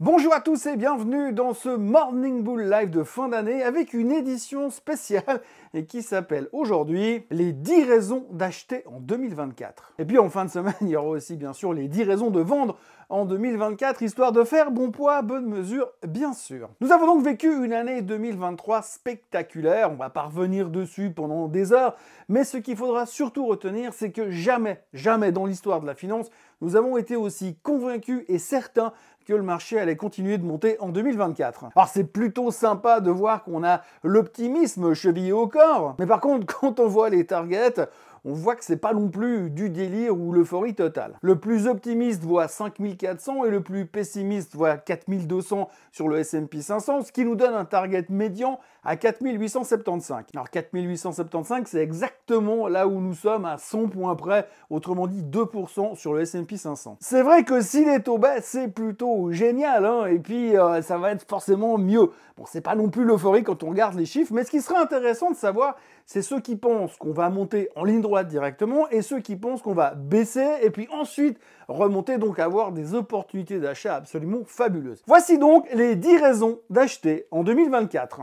Bonjour à tous et bienvenue dans ce Morning Bull Live de fin d'année avec une édition spéciale et qui s'appelle aujourd'hui les 10 raisons d'acheter en 2024. Et puis en fin de semaine, il y aura aussi bien sûr les 10 raisons de vendre en 2024, histoire de faire bon poids, bonne mesure, bien sûr. Nous avons donc vécu une année 2023 spectaculaire, on va pas revenir dessus pendant des heures, mais ce qu'il faudra surtout retenir, c'est que jamais, jamais dans l'histoire de la finance, nous avons été aussi convaincus et certains que le marché allait continuer de monter en 2024. Alors c'est plutôt sympa de voir qu'on a l'optimisme chevillé au corps, mais par contre quand on voit les targets, on voit que c'est pas non plus du délire ou l'euphorie totale. Le plus optimiste voit 5400 et le plus pessimiste voit 4200 sur le S&P 500, ce qui nous donne un target médian à 4875. Alors 4875, c'est exactement là où nous sommes à 100 points près, autrement dit 2% sur le S&P 500. C'est vrai que s'il est taux baissent, c'est plutôt génial, hein, et puis euh, ça va être forcément mieux. Bon, c'est pas non plus l'euphorie quand on regarde les chiffres, mais ce qui serait intéressant de savoir, c'est ceux qui pensent qu'on va monter en ligne droite directement et ceux qui pensent qu'on va baisser et puis ensuite remonter, donc avoir des opportunités d'achat absolument fabuleuses. Voici donc les 10 raisons d'acheter en 2024.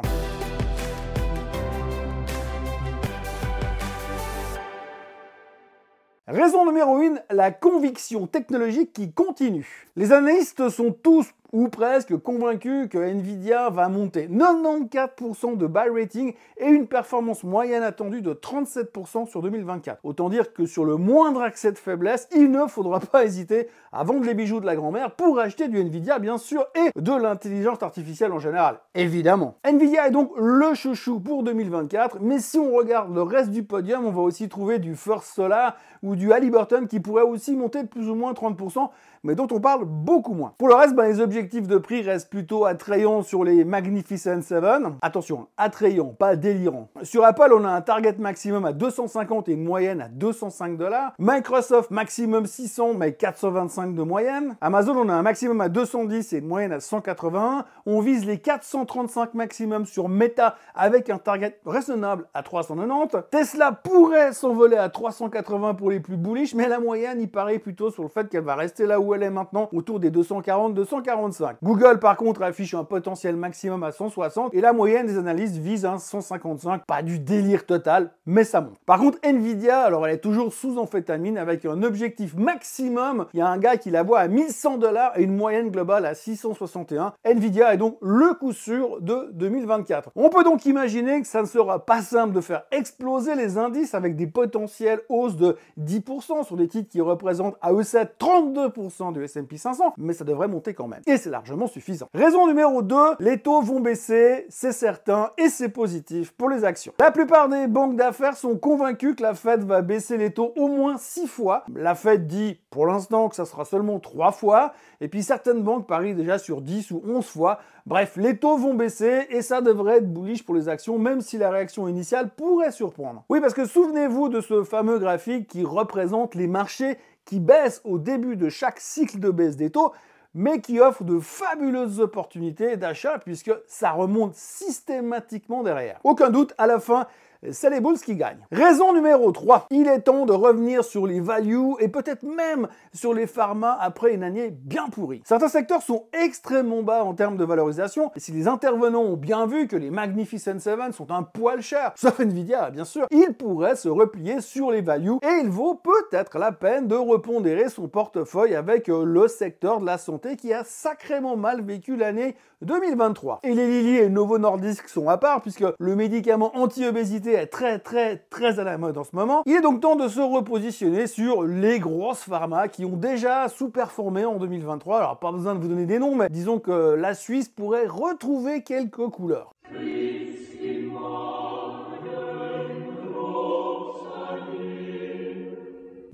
Raison numéro 1, la conviction technologique qui continue. Les analystes sont tous ou presque convaincu que Nvidia va monter. 94% de buy rating et une performance moyenne attendue de 37% sur 2024. Autant dire que sur le moindre accès de faiblesse, il ne faudra pas hésiter à vendre les bijoux de la grand-mère pour acheter du Nvidia bien sûr et de l'intelligence artificielle en général, évidemment. Nvidia est donc le chouchou pour 2024, mais si on regarde le reste du podium, on va aussi trouver du First Solar ou du Halliburton qui pourrait aussi monter de plus ou moins 30%, mais dont on parle beaucoup moins. Pour le reste, ben, les objectifs de prix reste plutôt attrayant sur les Magnificent 7. Attention, attrayant, pas délirant. Sur Apple, on a un target maximum à 250 et une moyenne à 205 dollars. Microsoft, maximum 600, mais 425 de moyenne. Amazon, on a un maximum à 210 et une moyenne à 180. On vise les 435 maximum sur Meta avec un target raisonnable à 390. Tesla pourrait s'envoler à 380 pour les plus bullish, mais la moyenne, il paraît plutôt sur le fait qu'elle va rester là où elle est maintenant, autour des 240, 240 Google par contre affiche un potentiel maximum à 160 et la moyenne des analystes vise un 155. Pas du délire total, mais ça monte. Par contre Nvidia, alors elle est toujours sous amphétamine avec un objectif maximum. Il y a un gars qui la voit à 1100 dollars et une moyenne globale à 661. Nvidia est donc le coup sûr de 2024. On peut donc imaginer que ça ne sera pas simple de faire exploser les indices avec des potentiels hausses de 10% sur des titres qui représentent à eux 32% du S&P 500, mais ça devrait monter quand même et c'est largement suffisant. Raison numéro 2, les taux vont baisser, c'est certain, et c'est positif pour les actions. La plupart des banques d'affaires sont convaincues que la Fed va baisser les taux au moins 6 fois. La Fed dit pour l'instant que ça sera seulement 3 fois, et puis certaines banques parient déjà sur 10 ou 11 fois. Bref, les taux vont baisser et ça devrait être bullish pour les actions, même si la réaction initiale pourrait surprendre. Oui, parce que souvenez-vous de ce fameux graphique qui représente les marchés qui baissent au début de chaque cycle de baisse des taux mais qui offre de fabuleuses opportunités d'achat puisque ça remonte systématiquement derrière. Aucun doute, à la fin, c'est les Bulls qui gagnent. Raison numéro 3, il est temps de revenir sur les values et peut-être même sur les pharma après une année bien pourrie. Certains secteurs sont extrêmement bas en termes de valorisation, et si les intervenants ont bien vu que les Magnificent Seven sont un poil cher, sauf Nvidia bien sûr, ils pourraient se replier sur les values et il vaut peut-être la peine de repondérer son portefeuille avec euh, le secteur de la santé qui a sacrément mal vécu l'année 2023. Et les Lilly et Novo Nordisk sont à part puisque le médicament anti-obésité est très très très à la mode en ce moment, il est donc temps de se repositionner sur les grosses pharma qui ont déjà sous-performé en 2023. Alors pas besoin de vous donner des noms, mais disons que la Suisse pourrait retrouver quelques couleurs.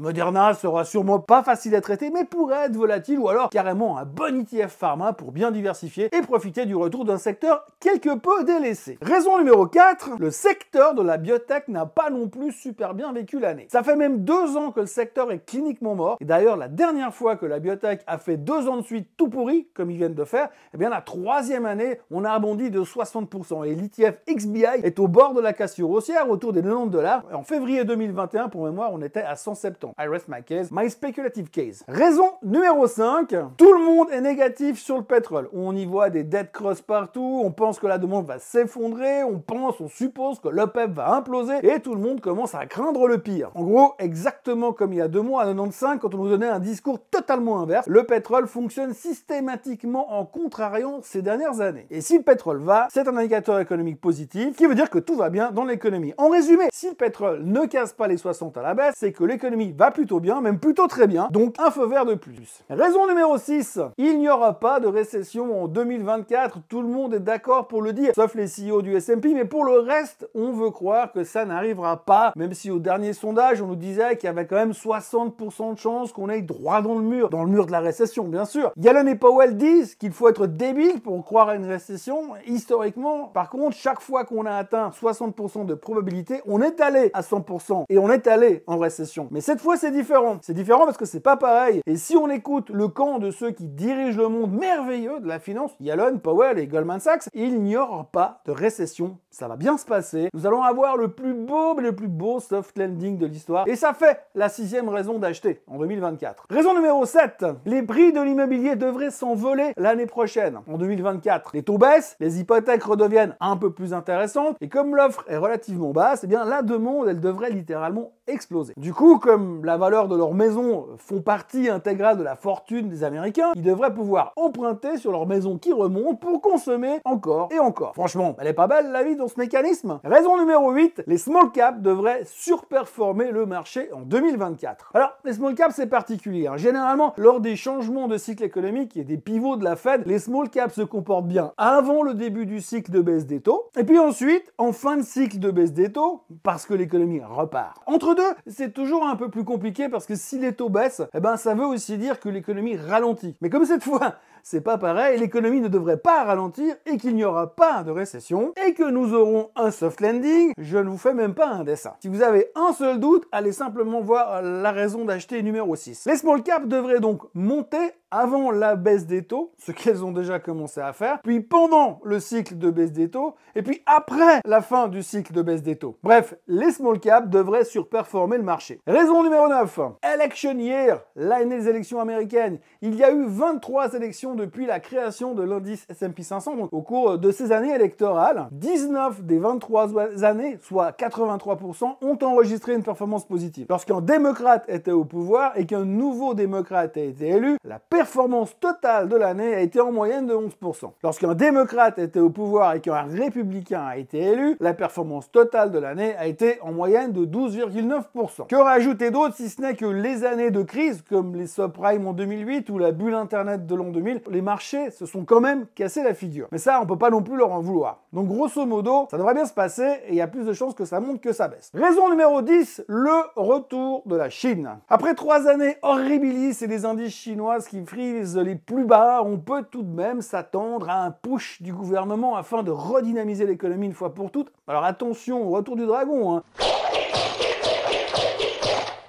Moderna sera sûrement pas facile à traiter, mais pourrait être volatile ou alors carrément un bon ETF pharma pour bien diversifier et profiter du retour d'un secteur quelque peu délaissé. Raison numéro 4, le secteur de la biotech n'a pas non plus super bien vécu l'année. Ça fait même deux ans que le secteur est cliniquement mort, et d'ailleurs la dernière fois que la biotech a fait deux ans de suite tout pourri, comme ils viennent de faire, eh bien la troisième année, on a abondi de 60%, et l'ETF XBI est au bord de la cassure haussière, autour des 90 dollars. En février 2021, pour mémoire, on était à 170. I rest my case, my speculative case. Raison numéro 5, tout le monde est négatif sur le pétrole. On y voit des dead cross partout, on pense que la demande va s'effondrer, on pense, on suppose que l'OPEP va imploser et tout le monde commence à craindre le pire. En gros, exactement comme il y a deux mois à 95 quand on nous donnait un discours totalement inverse, le pétrole fonctionne systématiquement en contrariant ces dernières années. Et si le pétrole va, c'est un indicateur économique positif qui veut dire que tout va bien dans l'économie. En résumé, si le pétrole ne casse pas les 60 à la baisse, c'est que l'économie plutôt bien, même plutôt très bien, donc un feu vert de plus. Raison numéro 6, il n'y aura pas de récession en 2024, tout le monde est d'accord pour le dire, sauf les CEO du S&P, mais pour le reste, on veut croire que ça n'arrivera pas, même si au dernier sondage, on nous disait qu'il y avait quand même 60% de chances qu'on aille droit dans le mur, dans le mur de la récession, bien sûr. Yellen et Powell disent qu'il faut être débile pour croire à une récession. Historiquement, par contre, chaque fois qu'on a atteint 60% de probabilité, on est allé à 100% et on est allé en récession. Mais cette fois, c'est différent. C'est différent parce que c'est pas pareil. Et si on écoute le camp de ceux qui dirigent le monde merveilleux de la finance, Yellen, Powell et Goldman Sachs, il n'y aura pas de récession. Ça va bien se passer. Nous allons avoir le plus beau, mais le plus beau soft lending de l'histoire. Et ça fait la sixième raison d'acheter en 2024. Raison numéro 7. Les prix de l'immobilier devraient s'envoler l'année prochaine, en 2024. Les taux baissent, les hypothèques redeviennent un peu plus intéressantes. Et comme l'offre est relativement basse, eh bien, la demande, elle devrait littéralement exploser. Du coup, comme la valeur de leurs maison font partie intégrale de la fortune des Américains, ils devraient pouvoir emprunter sur leur maison qui remontent pour consommer encore et encore. Franchement, elle est pas belle la vie dans ce mécanisme. Raison numéro 8, les small caps devraient surperformer le marché en 2024. Alors, les small caps, c'est particulier. Hein. Généralement, lors des changements de cycle économique et des pivots de la Fed, les small caps se comportent bien avant le début du cycle de baisse des taux, et puis ensuite, en fin de cycle de baisse des taux, parce que l'économie repart. Entre deux, c'est toujours un peu plus compliqué parce que si les taux baissent, eh ben ça veut aussi dire que l'économie ralentit. Mais comme cette fois, c'est pas pareil, l'économie ne devrait pas ralentir et qu'il n'y aura pas de récession et que nous aurons un soft landing, je ne vous fais même pas un dessin. Si vous avez un seul doute, allez simplement voir la raison d'acheter numéro 6. Les small caps devraient donc monter avant la baisse des taux, ce qu'elles ont déjà commencé à faire, puis pendant le cycle de baisse des taux, et puis après la fin du cycle de baisse des taux. Bref, les small caps devraient surperformer le marché. Raison numéro numéro 9. Election year, l'année des élections américaines. Il y a eu 23 élections depuis la création de l'indice S&P 500. Donc au cours de ces années électorales, 19 des 23 années, soit 83%, ont enregistré une performance positive. Lorsqu'un démocrate était au pouvoir et qu'un nouveau démocrate a été élu, la performance totale de l'année a été en moyenne de 11%. Lorsqu'un démocrate était au pouvoir et qu'un républicain a été élu, la performance totale de l'année a été en moyenne de 12,9%. Que rajouter donc si ce n'est que les années de crise, comme les subprimes en 2008 ou la bulle Internet de l'an 2000, les marchés se sont quand même cassés la figure. Mais ça, on peut pas non plus leur en vouloir. Donc grosso modo, ça devrait bien se passer et il y a plus de chances que ça monte que ça baisse. Raison numéro 10, le retour de la Chine. Après trois années horribilis et des indices chinoises qui frisent les plus bas, on peut tout de même s'attendre à un push du gouvernement afin de redynamiser l'économie une fois pour toutes. Alors attention au retour du dragon. Hein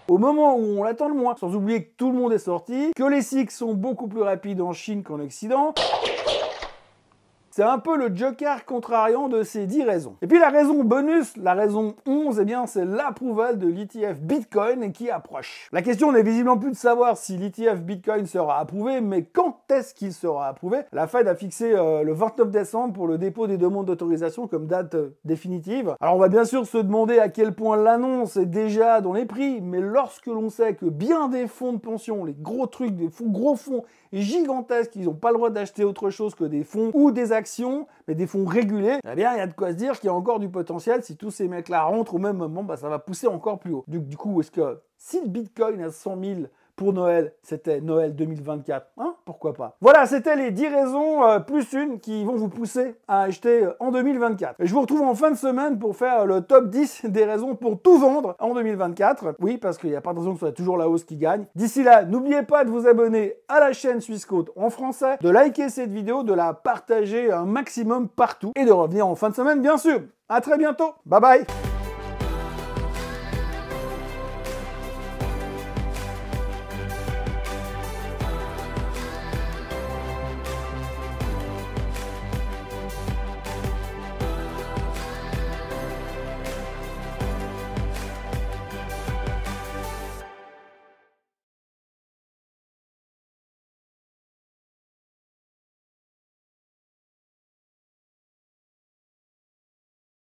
au moment où on l'attend le moins, sans oublier que tout le monde est sorti, que les six sont beaucoup plus rapides en Chine qu'en Occident. C'est un peu le joker contrariant de ces 10 raisons. Et puis la raison bonus, la raison 11, eh bien c'est l'approuval de l'ETF Bitcoin qui approche. La question n'est visiblement plus de savoir si l'ETF Bitcoin sera approuvé, mais quand est-ce qu'il sera approuvé La Fed a fixé euh, le 29 décembre pour le dépôt des demandes d'autorisation comme date euh, définitive. Alors on va bien sûr se demander à quel point l'annonce est déjà dans les prix, mais lorsque l'on sait que bien des fonds de pension, les gros trucs, des gros fonds, gigantesques, ils n'ont pas le droit d'acheter autre chose que des fonds ou des actions, mais des fonds régulés, eh bien, il y a de quoi se dire qu'il y a encore du potentiel. Si tous ces mecs-là rentrent au même moment, bah, ça va pousser encore plus haut. Du, du coup, est-ce que si le Bitcoin à 100 000 pour Noël, c'était Noël 2024. Hein Pourquoi pas Voilà, c'était les 10 raisons euh, plus une qui vont vous pousser à acheter euh, en 2024. Et je vous retrouve en fin de semaine pour faire le top 10 des raisons pour tout vendre en 2024. Oui, parce qu'il n'y a pas de raison que ce soit toujours la hausse qui gagne. D'ici là, n'oubliez pas de vous abonner à la chaîne Suisse en français, de liker cette vidéo, de la partager un maximum partout et de revenir en fin de semaine, bien sûr. À très bientôt. Bye bye